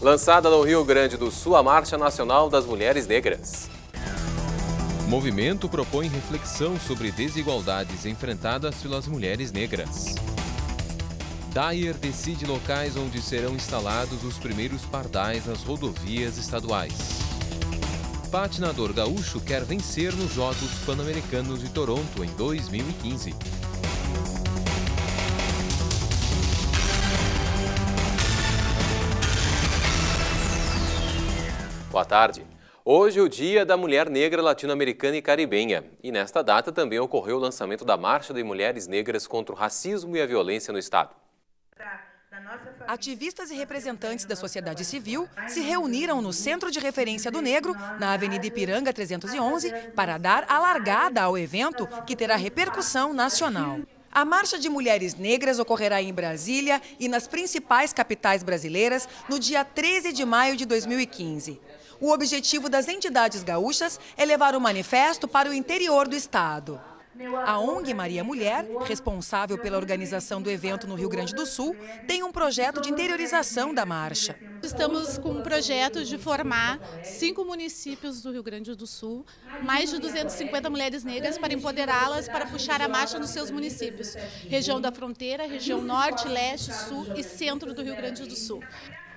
Lançada no Rio Grande do Sul, a Marcha Nacional das Mulheres Negras. O movimento propõe reflexão sobre desigualdades enfrentadas pelas mulheres negras. Dyer decide locais onde serão instalados os primeiros pardais nas rodovias estaduais. Patinador gaúcho quer vencer nos Jogos Pan-Americanos de Toronto em 2015. Boa tarde. Hoje é o Dia da Mulher Negra Latino-Americana e Caribenha. E nesta data também ocorreu o lançamento da Marcha de Mulheres Negras contra o Racismo e a Violência no Estado. Ativistas e representantes da sociedade civil se reuniram no Centro de Referência do Negro, na Avenida Ipiranga 311, para dar a largada ao evento que terá repercussão nacional. A Marcha de Mulheres Negras ocorrerá em Brasília e nas principais capitais brasileiras no dia 13 de maio de 2015. O objetivo das entidades gaúchas é levar o manifesto para o interior do estado. A ONG Maria Mulher, responsável pela organização do evento no Rio Grande do Sul, tem um projeto de interiorização da marcha. Estamos com um projeto de formar cinco municípios do Rio Grande do Sul, mais de 250 mulheres negras para empoderá-las para puxar a marcha nos seus municípios. Região da Fronteira, região Norte, Leste, Sul e Centro do Rio Grande do Sul.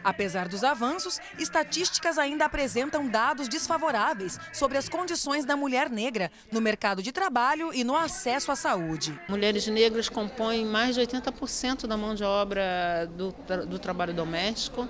Apesar dos avanços, estatísticas ainda apresentam dados desfavoráveis sobre as condições da mulher negra no mercado de trabalho e no acesso à saúde. Mulheres negras compõem mais de 80% da mão de obra do, do trabalho doméstico.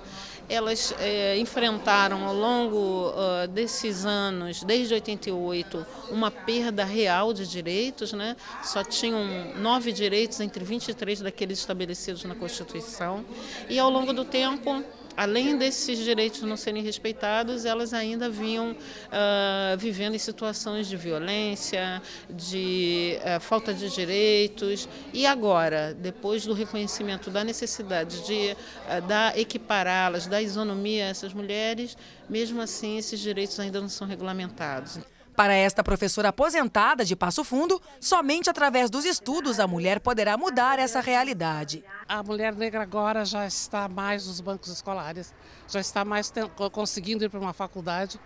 Elas é, enfrentaram ao longo uh, desses anos, desde 88, uma perda real de direitos. Né? Só tinham nove direitos entre 23 daqueles estabelecidos na Constituição. E ao longo do tempo, além desses direitos não serem respeitados, elas ainda vinham uh, vivendo em situações de violência, de uh, falta de direitos. E agora, depois do reconhecimento da necessidade de uh, da equipará-las, da isonomia a essas mulheres, mesmo assim esses direitos ainda não são regulamentados. Para esta professora aposentada de Passo Fundo, somente através dos estudos a mulher poderá mudar essa realidade. A mulher negra agora já está mais nos bancos escolares, já está mais conseguindo ir para uma faculdade.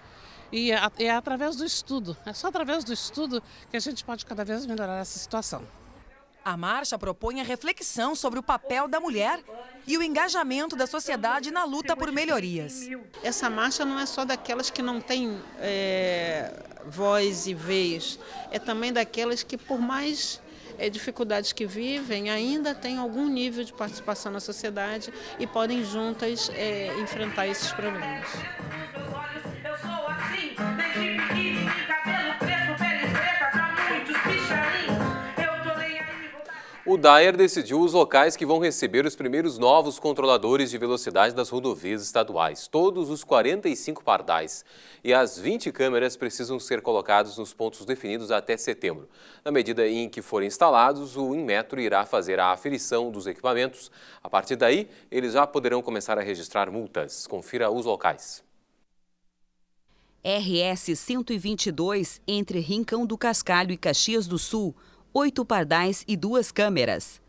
E é, é através do estudo, é só através do estudo que a gente pode cada vez melhorar essa situação. A marcha propõe a reflexão sobre o papel da mulher e o engajamento da sociedade na luta por melhorias. Essa marcha não é só daquelas que não têm é, voz e vez, é também daquelas que, por mais é, dificuldades que vivem, ainda têm algum nível de participação na sociedade e podem juntas é, enfrentar esses problemas. O DAER decidiu os locais que vão receber os primeiros novos controladores de velocidade das rodovias estaduais, todos os 45 pardais. E as 20 câmeras precisam ser colocadas nos pontos definidos até setembro. Na medida em que forem instalados, o Inmetro irá fazer a aferição dos equipamentos. A partir daí, eles já poderão começar a registrar multas. Confira os locais. RS 122 entre Rincão do Cascalho e Caxias do Sul oito pardais e duas câmeras.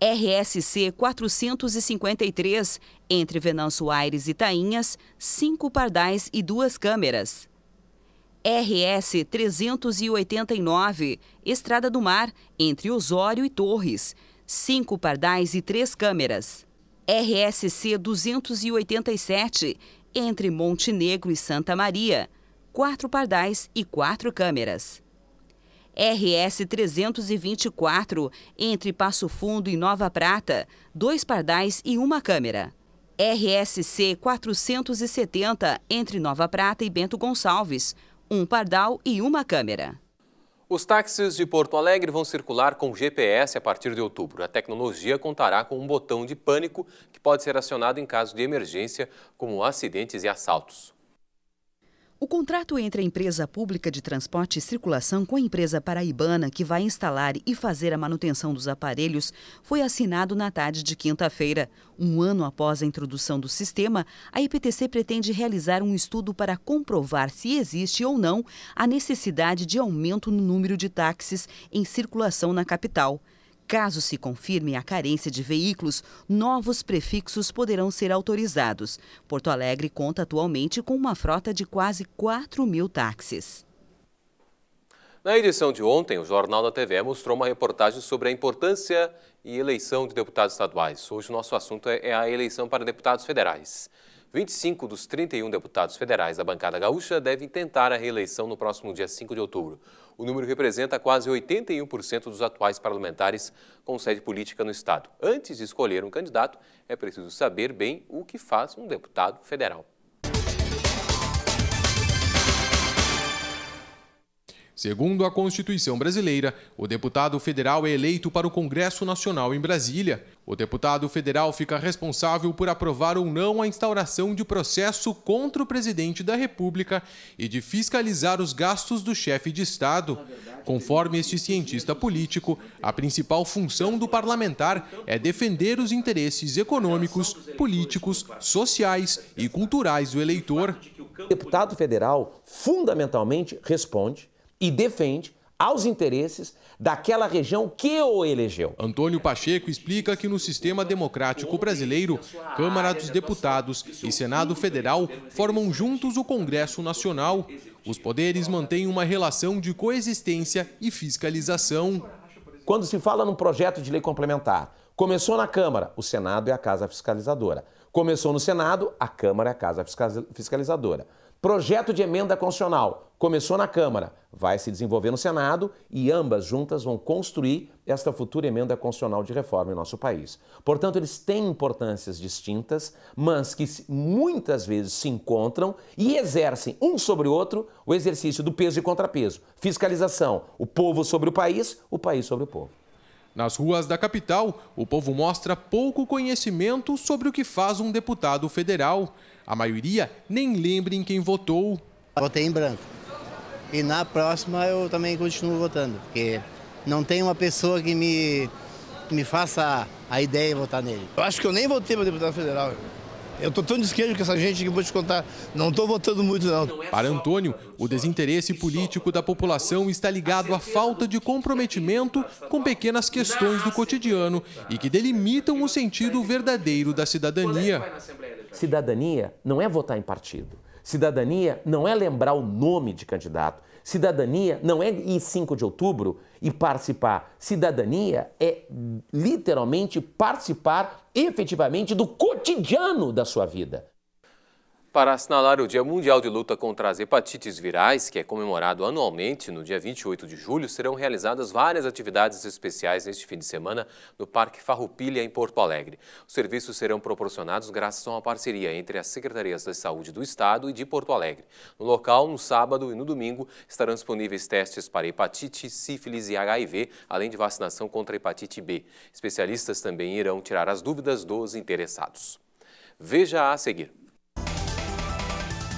RSC 453, entre Venâncio Aires e Tainhas, cinco pardais e duas câmeras. RS 389, Estrada do Mar, entre Osório e Torres, cinco pardais e três câmeras. RSC 287, entre Montenegro e Santa Maria, quatro pardais e quatro câmeras. RS 324, entre Passo Fundo e Nova Prata, dois pardais e uma câmera. RSC 470, entre Nova Prata e Bento Gonçalves, um pardal e uma câmera. Os táxis de Porto Alegre vão circular com GPS a partir de outubro. A tecnologia contará com um botão de pânico que pode ser acionado em caso de emergência, como acidentes e assaltos. O contrato entre a empresa pública de transporte e circulação com a empresa paraibana que vai instalar e fazer a manutenção dos aparelhos foi assinado na tarde de quinta-feira. Um ano após a introdução do sistema, a IPTC pretende realizar um estudo para comprovar se existe ou não a necessidade de aumento no número de táxis em circulação na capital. Caso se confirme a carência de veículos, novos prefixos poderão ser autorizados. Porto Alegre conta atualmente com uma frota de quase 4 mil táxis. Na edição de ontem, o Jornal da TV mostrou uma reportagem sobre a importância e eleição de deputados estaduais. Hoje o nosso assunto é a eleição para deputados federais. 25 dos 31 deputados federais da bancada gaúcha devem tentar a reeleição no próximo dia 5 de outubro. O número representa quase 81% dos atuais parlamentares com sede política no Estado. Antes de escolher um candidato, é preciso saber bem o que faz um deputado federal. Segundo a Constituição brasileira, o deputado federal é eleito para o Congresso Nacional em Brasília. O deputado federal fica responsável por aprovar ou não a instauração de processo contra o presidente da República e de fiscalizar os gastos do chefe de Estado. Conforme este cientista político, a principal função do parlamentar é defender os interesses econômicos, políticos, sociais e culturais do eleitor. O deputado federal fundamentalmente responde e defende aos interesses daquela região que o elegeu. Antônio Pacheco explica que no sistema democrático brasileiro, Câmara dos Deputados e Senado Federal formam juntos o Congresso Nacional. Os poderes mantêm uma relação de coexistência e fiscalização. Quando se fala num projeto de lei complementar, começou na Câmara, o Senado é a casa fiscalizadora. Começou no Senado, a Câmara é a casa fiscalizadora. Projeto de emenda constitucional começou na Câmara, vai se desenvolver no Senado e ambas juntas vão construir esta futura emenda constitucional de reforma em nosso país. Portanto, eles têm importâncias distintas, mas que muitas vezes se encontram e exercem um sobre o outro o exercício do peso e contrapeso, fiscalização, o povo sobre o país, o país sobre o povo. Nas ruas da capital, o povo mostra pouco conhecimento sobre o que faz um deputado federal. A maioria nem lembra em quem votou. Votei em branco. E na próxima eu também continuo votando, porque não tem uma pessoa que me, me faça a ideia de votar nele. Eu acho que eu nem votei para deputado federal. Eu estou tão de esquerda que essa gente que vou te contar, não estou votando muito não. É Para Antônio, o desinteresse político da população está ligado à falta de comprometimento com pequenas questões do cotidiano e que delimitam o sentido verdadeiro da cidadania. É cidadania não é votar em partido. Cidadania não é lembrar o nome de candidato. Cidadania não é ir 5 de outubro e participar. Cidadania é literalmente participar efetivamente do cotidiano da sua vida. Para assinalar o Dia Mundial de Luta contra as Hepatites Virais, que é comemorado anualmente no dia 28 de julho, serão realizadas várias atividades especiais neste fim de semana no Parque Farroupilha, em Porto Alegre. Os serviços serão proporcionados graças a uma parceria entre as Secretarias da Saúde do Estado e de Porto Alegre. No local, no sábado e no domingo, estarão disponíveis testes para hepatite, sífilis e HIV, além de vacinação contra hepatite B. Especialistas também irão tirar as dúvidas dos interessados. Veja a seguir.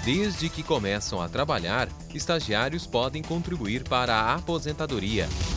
Desde que começam a trabalhar, estagiários podem contribuir para a aposentadoria.